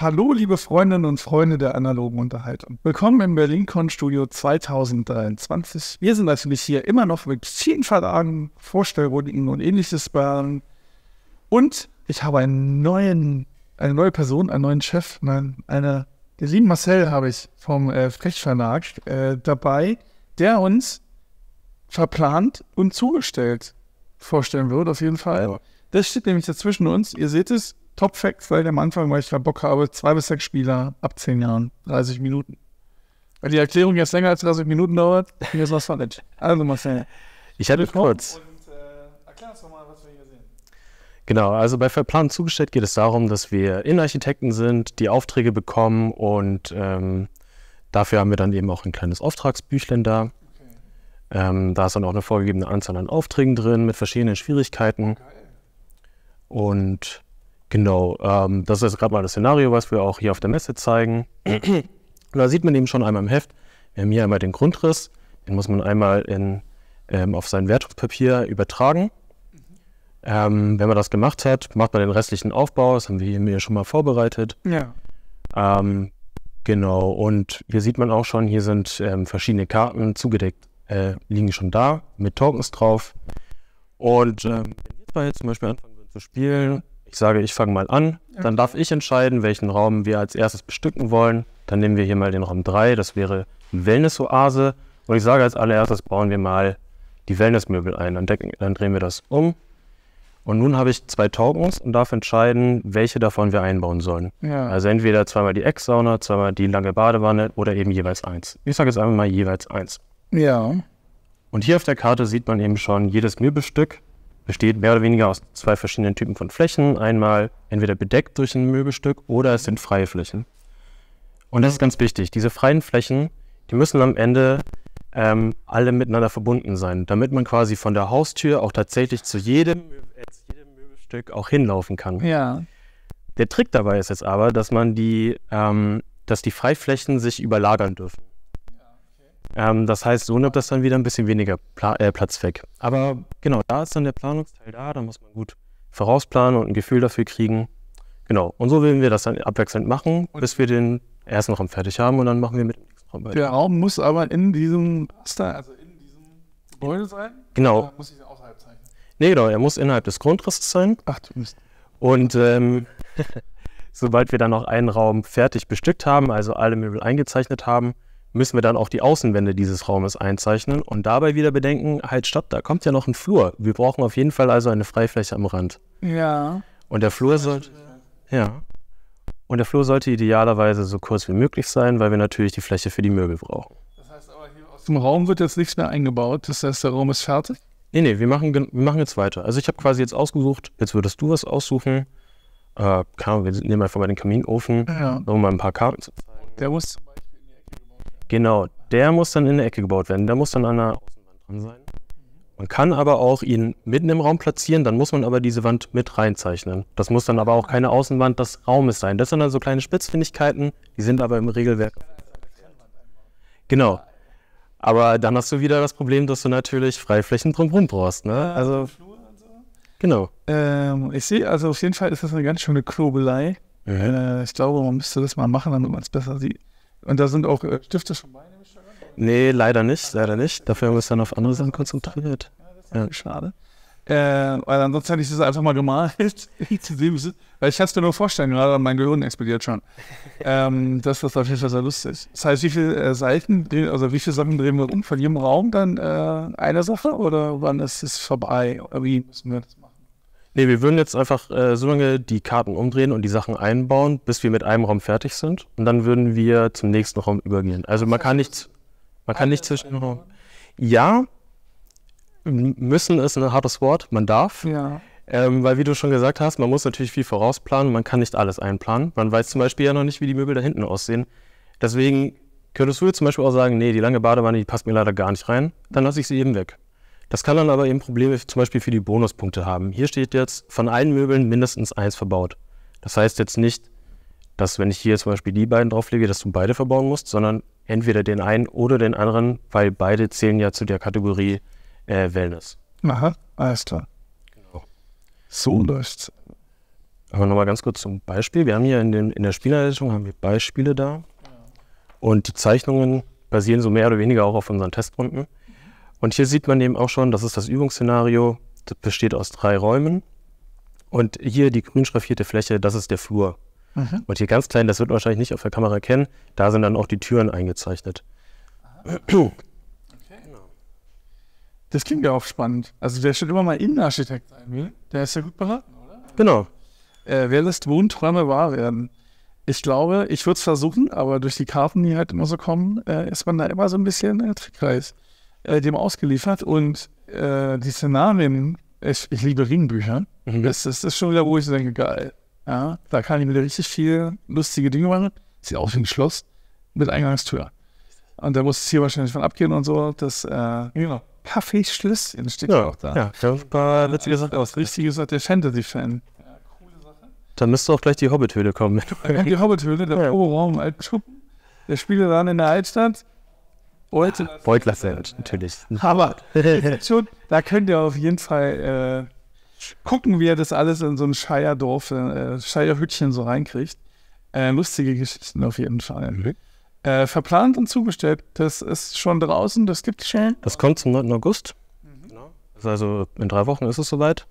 Hallo, liebe Freundinnen und Freunde der analogen Unterhaltung. Willkommen im BerlinCon Studio 2023. Wir sind natürlich hier immer noch mit vielen Verlagen, Vorstellrunden und ähnliches bei. Und ich habe einen neuen, eine neue Person, einen neuen Chef, nein, eine, den lieben Marcel habe ich vom äh, Frech Verlag äh, dabei, der uns verplant und zugestellt vorstellen wird, auf jeden Fall. Ja. Das steht nämlich dazwischen uns. Ihr seht es, Top Fact seit am Anfang, weil ich da Bock habe, zwei bis sechs Spieler ab zehn Jahren, 30 Minuten. Weil die Erklärung jetzt länger als 30 Minuten dauert, hier ist was verletzt. Also Marcel. Ich hätte kurz. Und, äh, erklär uns doch was wir hier sehen. Genau, also bei Verplan zugestellt geht es darum, dass wir Innenarchitekten sind, die Aufträge bekommen und ähm, dafür haben wir dann eben auch ein kleines Auftragsbüchlein da. Okay. Ähm, da ist dann auch eine vorgegebene Anzahl an Aufträgen drin mit verschiedenen Schwierigkeiten. Geil. Und Genau, ähm, das ist gerade mal das Szenario, was wir auch hier auf der Messe zeigen. da sieht man eben schon einmal im Heft, wir haben hier einmal den Grundriss, den muss man einmal in, ähm, auf sein Wertpapier übertragen. Ähm, wenn man das gemacht hat, macht man den restlichen Aufbau, das haben wir hier schon mal vorbereitet. Ja. Ähm, genau, und hier sieht man auch schon, hier sind ähm, verschiedene Karten zugedeckt, äh, liegen schon da, mit Tokens drauf. Und ähm, wenn wir jetzt mal zum Beispiel anfangen würden zu spielen, ich sage, ich fange mal an. Dann darf ich entscheiden, welchen Raum wir als erstes bestücken wollen. Dann nehmen wir hier mal den Raum 3, das wäre Wellness-Oase. Und ich sage als allererstes, bauen wir mal die Wellnessmöbel ein. Dann, decken, dann drehen wir das um. Und nun habe ich zwei Tokens und darf entscheiden, welche davon wir einbauen sollen. Ja. Also entweder zweimal die Ecksauna, zweimal die lange Badewanne oder eben jeweils eins. Ich sage jetzt einfach mal jeweils eins. Ja. Und hier auf der Karte sieht man eben schon jedes Möbelstück besteht mehr oder weniger aus zwei verschiedenen Typen von Flächen. Einmal entweder bedeckt durch ein Möbelstück oder es sind freie Flächen. Und das ist ganz wichtig. Diese freien Flächen, die müssen am Ende ähm, alle miteinander verbunden sein, damit man quasi von der Haustür auch tatsächlich zu jedem, äh, zu jedem Möbelstück auch hinlaufen kann. Ja. Der Trick dabei ist jetzt aber, dass man die, ähm, dass die Freiflächen sich überlagern dürfen. Ähm, das heißt, so nimmt das dann wieder ein bisschen weniger Pla äh, Platz weg. Aber genau, da ist dann der Planungsteil da, da muss man gut vorausplanen und ein Gefühl dafür kriegen. Genau, und so werden wir das dann abwechselnd machen, und bis wir den ersten Raum fertig haben und dann machen wir mit dem nächsten Raum weiter. Der Raum muss aber in diesem Raster, also in diesem Gebäude sein? Genau. Oder muss ich ihn außerhalb zeichnen? Nee, genau, er muss innerhalb des Grundrisses sein. Ach du Mist. Und ähm, sobald wir dann noch einen Raum fertig bestückt haben, also alle Möbel eingezeichnet haben, müssen wir dann auch die Außenwände dieses Raumes einzeichnen und dabei wieder bedenken, halt stopp, da kommt ja noch ein Flur. Wir brauchen auf jeden Fall also eine Freifläche am Rand. Ja. Und der Flur sollte ja. Und der Flur sollte idealerweise so kurz wie möglich sein, weil wir natürlich die Fläche für die Möbel brauchen. Das heißt aber hier aus dem Raum wird jetzt nichts mehr eingebaut, das heißt der Raum ist fertig? Nee, nee, wir machen, wir machen jetzt weiter. Also ich habe quasi jetzt ausgesucht, jetzt würdest du was aussuchen. Äh, wir nehmen einfach mal den Kaminofen, ja. um mal ein paar Karten zu zeigen. Der muss Genau, der muss dann in der Ecke gebaut werden. Der muss dann an der Außenwand dran sein. Man kann aber auch ihn mitten im Raum platzieren, dann muss man aber diese Wand mit reinzeichnen. Das muss dann aber auch keine Außenwand des Raumes sein. Das sind dann so kleine Spitzfindigkeiten, die sind aber im Regelwerk. Genau. Aber dann hast du wieder das Problem, dass du natürlich Freiflächen drumherum brauchst. Ne? Also, genau. Ähm, ich sehe, also auf jeden Fall ist das eine ganz schöne Klobelei. Mhm. Äh, ich glaube, man müsste das mal machen, damit man es besser sieht. Und da sind auch äh, Stifte schon bei, Nee, leider nicht, leider nicht. Dafür haben wir uns dann auf andere Sachen konzentriert. Ja, schade. Äh, weil ansonsten hätte ich das einfach mal gemalt. weil ich kann es mir nur vorstellen, gerade mein Gehirn explodiert schon. Ähm, das ist auf jeden Fall sehr lustig. Das heißt, wie viele äh, Seiten, also wie viele Sachen drehen wir um? Von jedem Raum dann äh, eine Sache oder wann ist es vorbei? Wie müssen wir das Nee, wir würden jetzt einfach äh, so lange die Karten umdrehen und die Sachen einbauen, bis wir mit einem Raum fertig sind. Und dann würden wir zum nächsten Raum übergehen. Also man kann nicht, man kann nicht zwischen Raum. Ja, müssen ist ein hartes Wort, man darf. Ja. Ähm, weil wie du schon gesagt hast, man muss natürlich viel vorausplanen, man kann nicht alles einplanen. Man weiß zum Beispiel ja noch nicht, wie die Möbel da hinten aussehen. Deswegen könntest du jetzt zum Beispiel auch sagen, nee, die lange Badewanne, die passt mir leider gar nicht rein, dann lasse ich sie eben weg. Das kann dann aber eben Probleme zum Beispiel für die Bonuspunkte haben. Hier steht jetzt, von allen Möbeln mindestens eins verbaut. Das heißt jetzt nicht, dass wenn ich hier zum Beispiel die beiden drauflege, dass du beide verbauen musst, sondern entweder den einen oder den anderen, weil beide zählen ja zu der Kategorie äh, Wellness. Aha, alles klar. Genau. So läuft's. Aber nochmal ganz kurz zum Beispiel. Wir haben hier in, den, in der Spielerleitung haben wir Beispiele da. Und die Zeichnungen basieren so mehr oder weniger auch auf unseren Testrunden. Und hier sieht man eben auch schon, das ist das Übungsszenario, das besteht aus drei Räumen. Und hier die grün schraffierte Fläche, das ist der Flur. Mhm. Und hier ganz klein, das wird man wahrscheinlich nicht auf der Kamera kennen, da sind dann auch die Türen eingezeichnet. Okay. Genau. Das klingt ja auch spannend. Also wer schon immer mal Innenarchitekt sein will, der ist ja gut beraten, oder? Genau. Äh, wer lässt Wohnträume wahr werden? Ich glaube, ich würde es versuchen, aber durch die Karten, die halt immer so kommen, äh, ist man da immer so ein bisschen äh, trickreich äh, dem ausgeliefert und äh, die Szenarien, ich, ich liebe Ringbücher, mhm. das, das, ist schon wieder, wo ich so denke, geil. Ja, da kann ich mir richtig viel lustige Dinge machen. Sieht aus wie ein Schloss mit Eingangstür. Und da muss es hier wahrscheinlich von abgehen und so. Das äh, genau. Kaffeeschlüsschen steht ja auch da. Ja, das war witzige Sache aus. Richtig gesagt, der Fantasy-Fan. Ja, coole Sache. Dann müsste auch gleich die Hobbit-Höhle kommen. die Hobbit-Höhle, der ja. Proberaum im alten Schuppen. Der Spieler dann in der Altstadt. Beutler. Beutler Sandwich, natürlich. Aber schon, da könnt ihr auf jeden Fall äh, gucken, wie ihr das alles in so ein Scheierdorf, äh, Scheierhütchen so reinkriegt. Äh, lustige Geschichten auf jeden Fall. Mhm. Äh, verplant und zugestellt, das ist schon draußen, das gibt es schon. Das kommt zum 9. August. Mhm. Genau. Also in drei Wochen ist es soweit.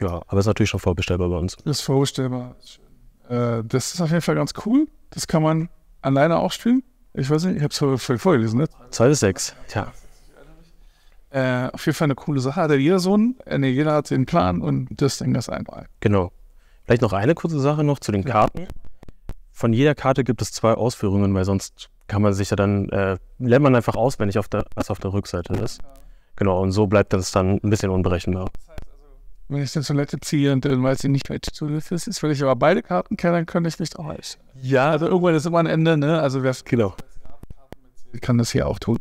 Ja, aber ist natürlich schon vorbestellbar bei uns. Ist vorbestellbar. Äh, das ist auf jeden Fall ganz cool. Das kann man alleine auch spielen. Ich weiß nicht, ich habe es vorher vorgelesen, ne? 2 bis 6, tja. Äh, auf jeden Fall eine coole Sache. Hatte jeder so einen, äh, nee, jeder hat den Plan und das Ding das einmal. Genau. Vielleicht noch eine kurze Sache noch zu den Karten. Von jeder Karte gibt es zwei Ausführungen, weil sonst kann man sich ja dann, äh, lernt man einfach auswendig, auf der, was auf der Rückseite ist. Genau, und so bleibt das dann ein bisschen unberechenbar. Das heißt, wenn ich eine Toilette ziehe und dann weiß ich nicht, welche Toilette es ist. Wenn ich aber beide Karten kenne, dann könnte ich nicht auch. Alles. Ja, also irgendwann ist immer ein Ende, ne? Also wer genau. Ich kann das hier auch tun.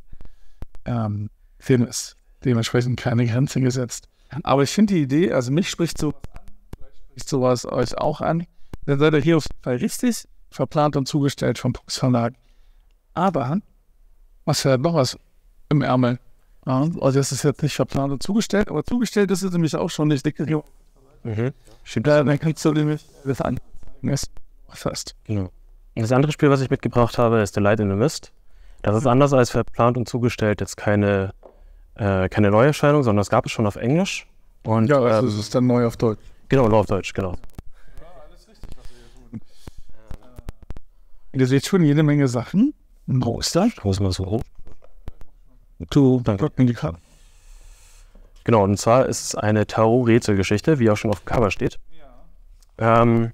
Ähm, dem ist dementsprechend keine Grenze gesetzt. Aber ich finde die Idee, also mich spricht sowas an, vielleicht spricht sowas euch auch an. Dann seid ihr hier auf jeden Fall richtig verplant und zugestellt vom Pucks Aber was hat noch was im Ärmel? Also das ist jetzt nicht verplant und zugestellt, aber zugestellt ist es nämlich auch schon nicht dekoriert. Mhm. Stimmt. Ja, dann kriegst du nämlich das an. Was Genau. Das andere Spiel, was ich mitgebracht habe, ist The Light in the Mist. Das ist mhm. anders als verplant und zugestellt jetzt keine, äh, keine Neuerscheinung, sondern das gab es schon auf Englisch. Und, ja, also ähm, es ist dann neu auf Deutsch. Genau, neu auf Deutsch, genau. Ja, alles richtig, was wir hier tun. Äh, ihr seht schon jede Menge Sachen. Ein Roster. Groß mal so hoch zu Bankrupten gekommen. Genau, und zwar ist es eine Tarot-Rätselgeschichte, wie auch schon auf dem Cover steht. Ja. Ähm,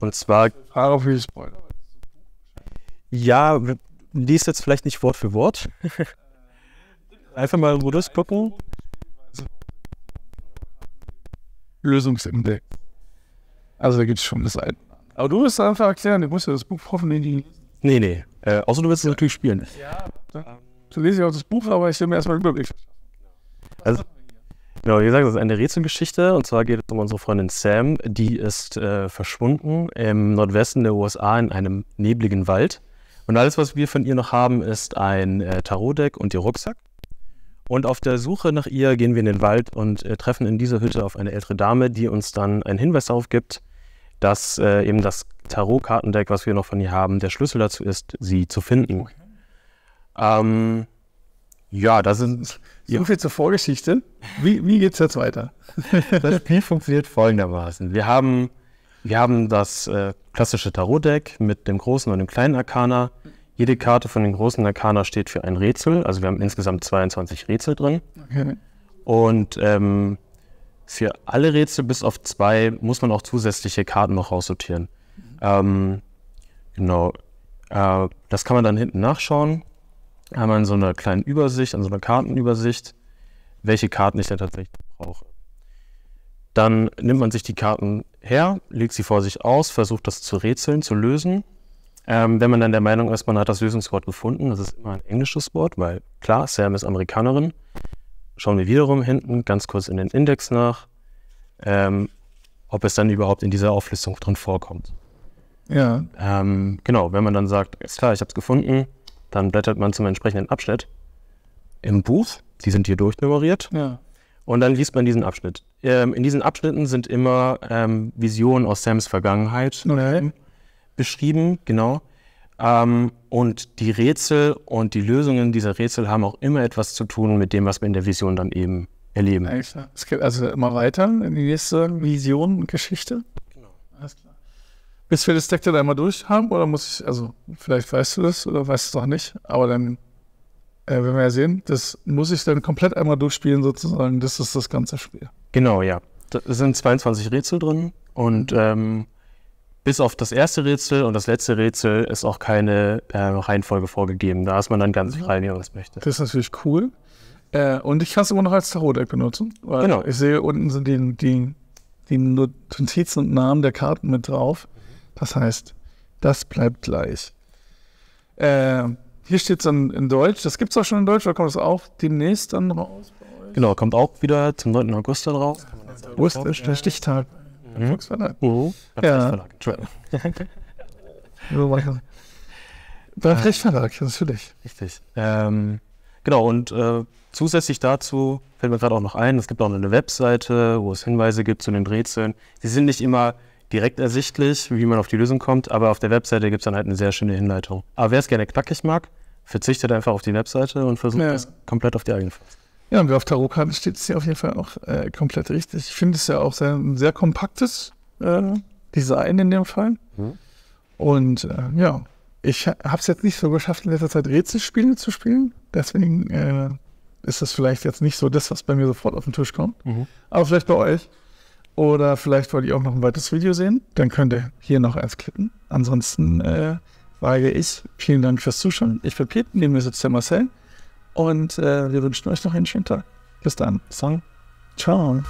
und zwar. Darauf viel Spoiler. Ja, liest jetzt vielleicht nicht Wort für Wort. Einfach mal in Rudolf gucken. Lösungsindex. Also da gibt es schon das ein. Aber du wirst einfach erklären, du musst ja das Buch hoffentlich nicht lesen. Nee, nee. Äh, außer du willst es natürlich spielen. Ja, dann so lese ich auch das Buch, aber ich will mir erstmal einen Überblick verschaffen. Also, genau, wie gesagt, das ist eine Rätselgeschichte und zwar geht es um unsere Freundin Sam, die ist äh, verschwunden im Nordwesten der USA in einem nebligen Wald. Und alles, was wir von ihr noch haben, ist ein äh, Tarotdeck und ihr Rucksack. Und auf der Suche nach ihr gehen wir in den Wald und äh, treffen in dieser Hütte auf eine ältere Dame, die uns dann einen Hinweis darauf gibt, dass äh, eben das Tarotkartendeck, was wir noch von ihr haben, der Schlüssel dazu ist, sie zu finden. Okay. Ähm, ja, das sind. So viel zur Vorgeschichte. Wie, wie geht es jetzt weiter? das Spiel funktioniert folgendermaßen. Wir haben, wir haben das äh, klassische Tarot-Deck mit dem großen und dem kleinen Arcana. Jede Karte von dem großen Arcana steht für ein Rätsel. Also wir haben insgesamt 22 Rätsel drin. Okay. Und ähm, für alle Rätsel bis auf zwei muss man auch zusätzliche Karten noch raussortieren. Mhm. Ähm, genau. Äh, das kann man dann hinten nachschauen einmal in so einer kleinen Übersicht, an so einer Kartenübersicht, welche Karten ich denn tatsächlich brauche. Dann nimmt man sich die Karten her, legt sie vor sich aus, versucht das zu rätseln, zu lösen. Ähm, wenn man dann der Meinung ist, man hat das Lösungswort gefunden, das ist immer ein englisches Wort, weil klar, Sam ist Amerikanerin. Schauen wir wiederum hinten ganz kurz in den Index nach, ähm, ob es dann überhaupt in dieser Auflistung drin vorkommt. Ja. Ähm, genau, wenn man dann sagt, ist klar, ich habe es gefunden, dann blättert man zum entsprechenden Abschnitt im Buch. Die sind hier durchnummeriert. Ja. Und dann liest man diesen Abschnitt. Ähm, in diesen Abschnitten sind immer ähm, Visionen aus Sams Vergangenheit okay. beschrieben, genau. Ähm, und die Rätsel und die Lösungen dieser Rätsel haben auch immer etwas zu tun mit dem, was wir in der Vision dann eben erleben. Es geht also immer weiter in die nächste Vision Geschichte. Genau. Alles klar bis wir das Deck dann einmal durch haben oder muss ich, also vielleicht weißt du das oder weißt du es auch nicht, aber dann äh, werden wir ja sehen, das muss ich dann komplett einmal durchspielen sozusagen, das ist das ganze Spiel. Genau, ja. Da sind 22 Rätsel drin und mhm. ähm, bis auf das erste Rätsel und das letzte Rätsel ist auch keine äh, Reihenfolge vorgegeben. Da ist man dann ganz mhm. frei, wie man es möchte. Das ist natürlich cool. Äh, und ich kann es immer noch als Tarot-Deck benutzen. genau. Ich sehe, unten sind die, die, die Notizen und Namen der Karten mit drauf. Mhm. Das heißt, das bleibt gleich. Äh, hier steht es dann in Deutsch. Das gibt es auch schon in Deutsch, oder kommt es auch demnächst dann raus? Genau, kommt auch wieder zum 9. August dann raus. August ja, ist der Stichtag. Mhm. Volksverlag. Uh mhm. -huh. Ja. Verlag. Brecht Verlag, natürlich. Richtig. Ähm, genau, und äh, zusätzlich dazu fällt mir gerade auch noch ein, es gibt auch eine Webseite, wo es Hinweise gibt zu den Rätseln. Sie sind nicht immer direkt ersichtlich, wie man auf die Lösung kommt, aber auf der Webseite gibt es dann halt eine sehr schöne Hinleitung. Aber wer es gerne knackig mag, verzichtet einfach auf die Webseite und versucht ja. es komplett auf die eigene Faust. Ja, und wer auf Tarotkarten steht es hier auf jeden Fall auch äh, komplett richtig. Ich finde es ja auch sehr, ein sehr kompaktes äh, Design in dem Fall. Mhm. Und äh, ja, ich habe es jetzt nicht so geschafft, in letzter Zeit Rätselspiele zu spielen. Deswegen äh, ist das vielleicht jetzt nicht so das, was bei mir sofort auf den Tisch kommt. Mhm. Aber vielleicht bei euch. Oder vielleicht wollt ihr auch noch ein weiteres Video sehen, dann könnt ihr hier noch eins klicken. Ansonsten äh, sage ich vielen Dank fürs Zuschauen. Ich bin Piet, neben mir sitzt der Marcel. Und äh, wir wünschen euch noch einen schönen Tag. Bis dann. Song. Ciao.